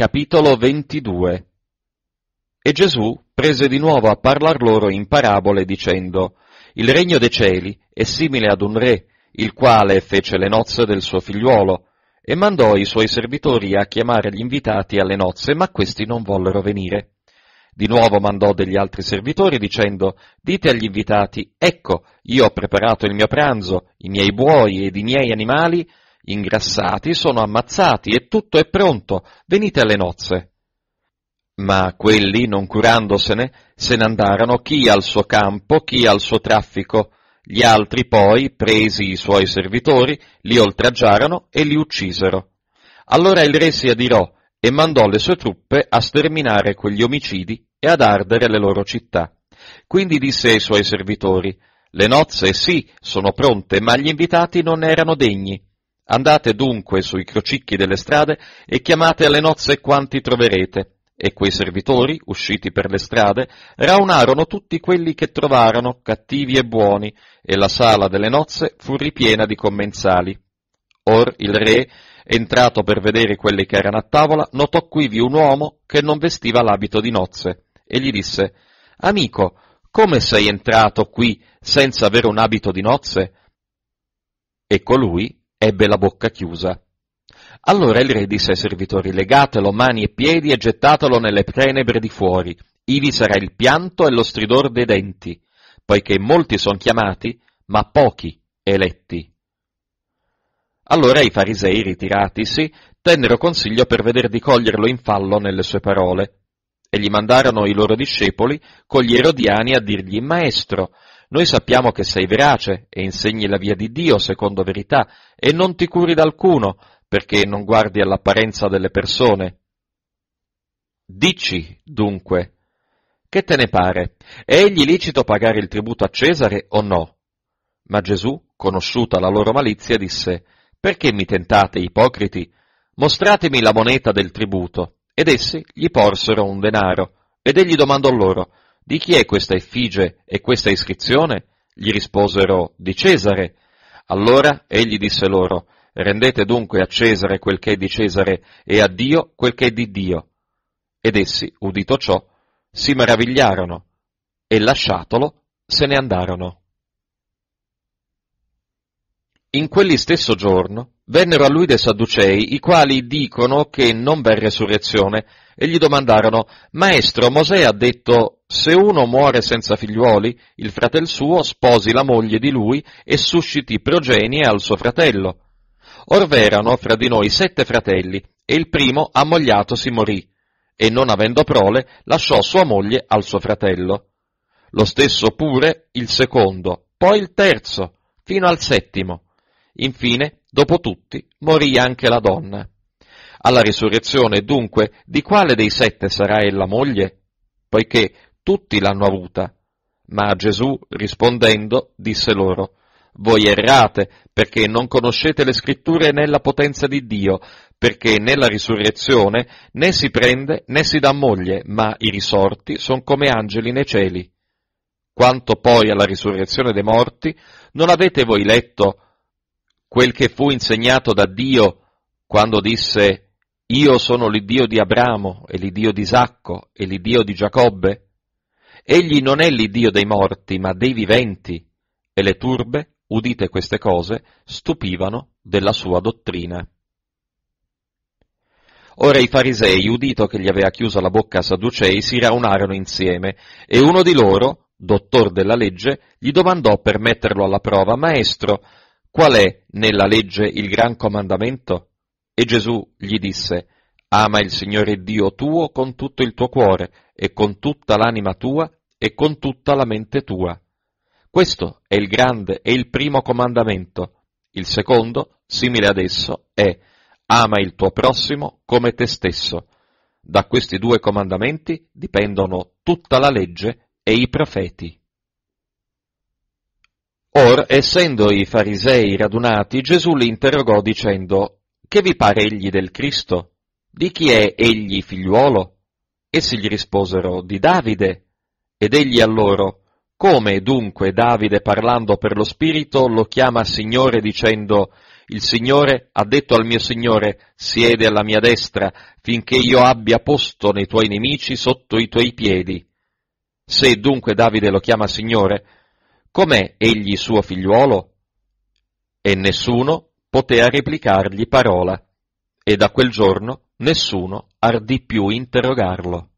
Capitolo 22 E Gesù prese di nuovo a parlar loro in parabole dicendo, Il regno dei cieli è simile ad un re, il quale fece le nozze del suo figliuolo, e mandò i suoi servitori a chiamare gli invitati alle nozze, ma questi non vollero venire. Di nuovo mandò degli altri servitori dicendo, dite agli invitati, ecco, io ho preparato il mio pranzo, i miei buoi ed i miei animali ingrassati sono ammazzati e tutto è pronto, venite alle nozze. Ma quelli, non curandosene, se n'andarono chi al suo campo, chi al suo traffico. Gli altri poi, presi i suoi servitori, li oltraggiarono e li uccisero. Allora il re si adirò e mandò le sue truppe a sterminare quegli omicidi e ad ardere le loro città. Quindi disse ai suoi servitori, le nozze sì, sono pronte, ma gli invitati non erano degni. Andate dunque sui crocicchi delle strade e chiamate alle nozze quanti troverete. E quei servitori, usciti per le strade, raunarono tutti quelli che trovarono, cattivi e buoni, e la sala delle nozze fu ripiena di commensali. Or il re, entrato per vedere quelli che erano a tavola, notò quivi un uomo che non vestiva l'abito di nozze, e gli disse, Amico, come sei entrato qui senza avere un abito di nozze? E colui, ebbe la bocca chiusa. Allora il re disse ai servitori legatelo mani e piedi e gettatelo nelle tenebre di fuori, ivi sarà il pianto e lo stridor dei denti, poiché molti son chiamati, ma pochi eletti. Allora i farisei, ritiratisi, tennero consiglio per veder di coglierlo in fallo nelle sue parole. E gli mandarono i loro discepoli con gli erodiani a dirgli Maestro, noi sappiamo che sei verace e insegni la via di Dio secondo verità e non ti curi d'alcuno perché non guardi all'apparenza delle persone. Dici, dunque, che te ne pare? È egli licito pagare il tributo a Cesare o no? Ma Gesù, conosciuta la loro malizia, disse, Perché mi tentate, ipocriti? Mostratemi la moneta del tributo. Ed essi gli porsero un denaro, ed egli domandò loro, di chi è questa effigie e questa iscrizione? Gli risposero, di Cesare. Allora egli disse loro, rendete dunque a Cesare quel che è di Cesare e a Dio quel che è di Dio. Ed essi, udito ciò, si meravigliarono e lasciatolo se ne andarono. In quelli stesso giorno vennero a lui dei Sadducei, i quali dicono che non v'è resurrezione, e gli domandarono, Maestro, Mosè ha detto, se uno muore senza figliuoli, il fratel suo sposi la moglie di lui e susciti progenie al suo fratello. Or'erano fra di noi sette fratelli, e il primo ammogliato si morì, e non avendo prole, lasciò sua moglie al suo fratello. Lo stesso pure il secondo, poi il terzo, fino al settimo. Infine, dopo tutti, morì anche la donna. Alla risurrezione, dunque, di quale dei sette sarà ella moglie? Poiché tutti l'hanno avuta. Ma Gesù, rispondendo, disse loro, voi errate, perché non conoscete le scritture né la potenza di Dio, perché nella risurrezione né si prende né si dà moglie, ma i risorti sono come angeli nei cieli. Quanto poi alla risurrezione dei morti, non avete voi letto quel che fu insegnato da Dio quando disse Io sono l'Iddio di Abramo e l'Iddio di Isacco e l'Iddio di Giacobbe? Egli non è l'Iddio dei morti, ma dei viventi. E le turbe, udite queste cose, stupivano della sua dottrina. Ora i farisei, udito che gli aveva chiusa la bocca a Sadducei, si raunarono insieme, e uno di loro, dottor della legge, gli domandò per metterlo alla prova, Maestro, qual è nella legge il gran comandamento? E Gesù gli disse, Ama il Signore Dio tuo con tutto il tuo cuore, e con tutta l'anima tua, e con tutta la mente tua. Questo è il grande e il primo comandamento. Il secondo, simile ad esso, è ama il tuo prossimo come te stesso. Da questi due comandamenti dipendono tutta la legge e i profeti. Or, essendo i farisei radunati, Gesù li interrogò dicendo, Che vi pare egli del Cristo? Di chi è egli figliuolo? Essi gli risposero, Di Davide. Ed egli a loro, come dunque Davide parlando per lo Spirito lo chiama Signore dicendo, il Signore ha detto al mio Signore, siede alla mia destra, finché io abbia posto nei tuoi nemici sotto i tuoi piedi. Se dunque Davide lo chiama Signore, com'è egli suo figliuolo? E nessuno poté replicargli parola, e da quel giorno nessuno ardì più interrogarlo.